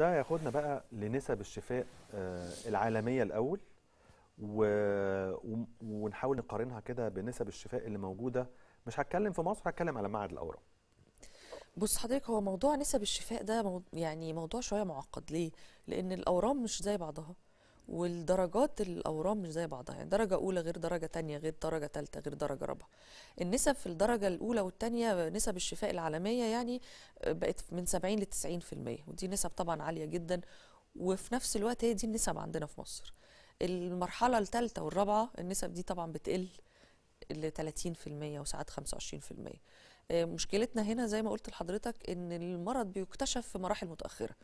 ده ياخدنا بقى لنسب الشفاء آه، العالميه الاول و... ونحاول نقارنها كده بنسب الشفاء اللي موجوده مش هتكلم في مصر هتكلم على معهد الاورام بص حضرتك هو موضوع نسب الشفاء ده يعني موضوع شويه معقد ليه لان الاورام مش زي بعضها والدرجات الاورام مش زي بعضها يعني درجه اولى غير درجه تانية غير درجه ثالثه غير درجه رابعه النسب في الدرجه الاولى والثانيه نسب الشفاء العالميه يعني بقت من 70 ل 90% ودي نسب طبعا عاليه جدا وفي نفس الوقت هي دي النسب عندنا في مصر المرحله الثالثه والرابعه النسب دي طبعا بتقل ل 30% وساعات 25% آه، مشكلتنا هنا زي ما قلت لحضرتك ان المرض بيكتشف في مراحل متاخره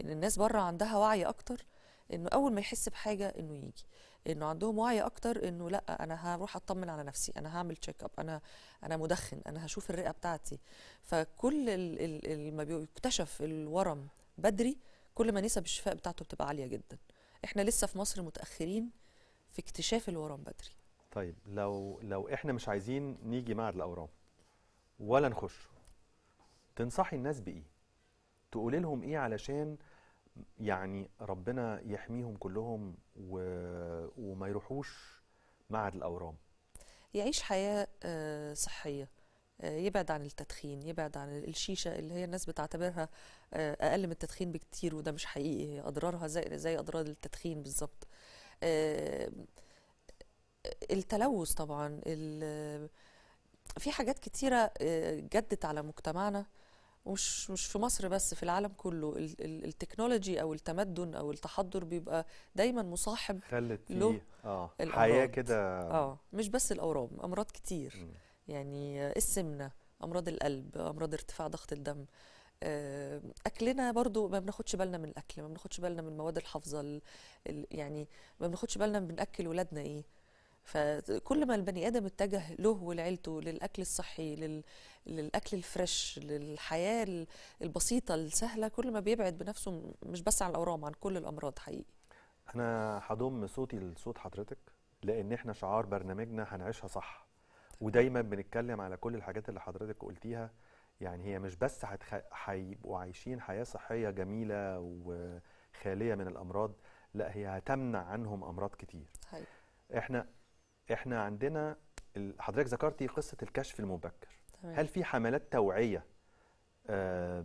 ان الناس بره عندها وعي اكتر انه اول ما يحس بحاجه انه يجي انه عندهم وعي اكتر انه لا انا هروح اطمن على نفسي انا هعمل تشيك اب انا انا مدخن انا هشوف الرئه بتاعتي فكل ما بيكتشف الورم بدري كل ما نسب الشفاء بتاعته بتبقى عاليه جدا احنا لسه في مصر متاخرين في اكتشاف الورم بدري طيب لو لو احنا مش عايزين نيجي معهد الاورام ولا نخش تنصحي الناس بايه تقولي لهم ايه علشان يعني ربنا يحميهم كلهم و... وما يروحوش معهد الاورام يعيش حياه آه، صحيه آه، يبعد عن التدخين يبعد عن الشيشه اللي هي الناس بتعتبرها آه، اقل من التدخين بكتير وده مش حقيقي اضرارها زي زي اضرار التدخين بالظبط التلوث طبعا في حاجات كتيره جدت على مجتمعنا مش مش في مصر بس في العالم كله التكنولوجي او التمدن او التحضر بيبقى دايما مصاحب خلت له اه حياه كده اه مش بس الاورام امراض كتير م. يعني السمنه امراض القلب امراض ارتفاع ضغط الدم آه، اكلنا برضو ما بناخدش بالنا من الاكل ما بناخدش بالنا من المواد الحافظه يعني ما بناخدش بالنا بناكل ولادنا ايه فكل ما البني ادم اتجه له ولعيلته للاكل الصحي لل... للاكل الفريش للحياه البسيطه السهله كل ما بيبعد بنفسه مش بس عن الاورام عن كل الامراض حقيقي انا هضم صوتي لصوت حضرتك لان احنا شعار برنامجنا هنعيشها صح ودايما بنتكلم على كل الحاجات اللي حضرتك قلتيها يعني هي مش بس هيبقوا عايشين حياه صحيه جميله وخاليه من الامراض لا هي هتمنع عنهم امراض كتير هي. احنا احنا عندنا حضرتك ذكرتي قصه الكشف المبكر تمام. هل في حملات توعيه آه،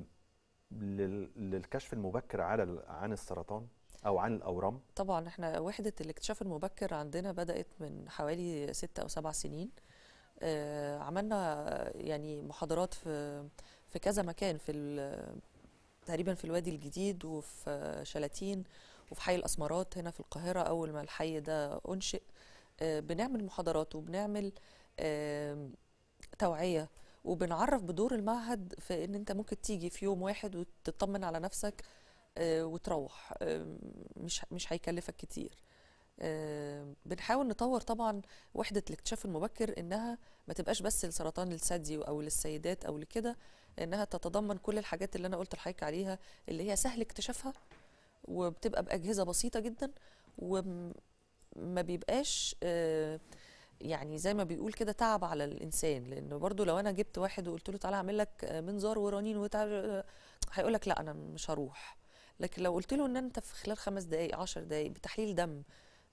للكشف المبكر على عن السرطان او عن الاورام طبعا احنا وحده الاكتشاف المبكر عندنا بدات من حوالي ستة او سبع سنين آه، عملنا يعني محاضرات في في كذا مكان في تقريبا في الوادي الجديد وفي شلاتين وفي حي الاسمرات هنا في القاهره اول ما الحي ده انشئ آه، بنعمل محاضرات وبنعمل توعيه وبنعرف بدور المعهد في ان انت ممكن تيجي في يوم واحد وتطمن على نفسك آه، وتروح مش مش هيكلفك كتير بنحاول نطور طبعا وحده الاكتشاف المبكر انها ما تبقاش بس لسرطان الثدي او للسيدات او لكده انها تتضمن كل الحاجات اللي انا قلت لحضرتك عليها اللي هي سهل اكتشافها وبتبقى باجهزه بسيطه جدا ما بيبقاش آه، يعني زي ما بيقول كده تعب على الانسان لانه برضو لو انا جبت واحد وقلت له تعالى اعمل لك آه، منظار ورنين آه، هيقول لك لا انا مش هروح لكن لو قلت له ان انت في خلال خمس دقائق عشر دقائق بتحليل دم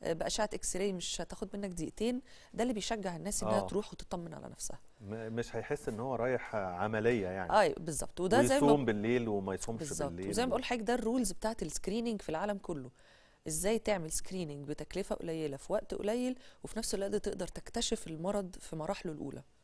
باشعه اكس راي مش هتاخد منك دقيقتين ده اللي بيشجع الناس انها تروح وتطمن على نفسها مش هيحس ان هو رايح عمليه يعني اي بالظبط وده زي ما يصوم بالليل وما يصومش بالليل وزي ما بقول لحضرتك ده الرولز بتاعه السكريننج في العالم كله ازاي تعمل سكريننج بتكلفه قليله في وقت قليل وفي نفس الوقت تقدر تكتشف المرض في مراحله الاولى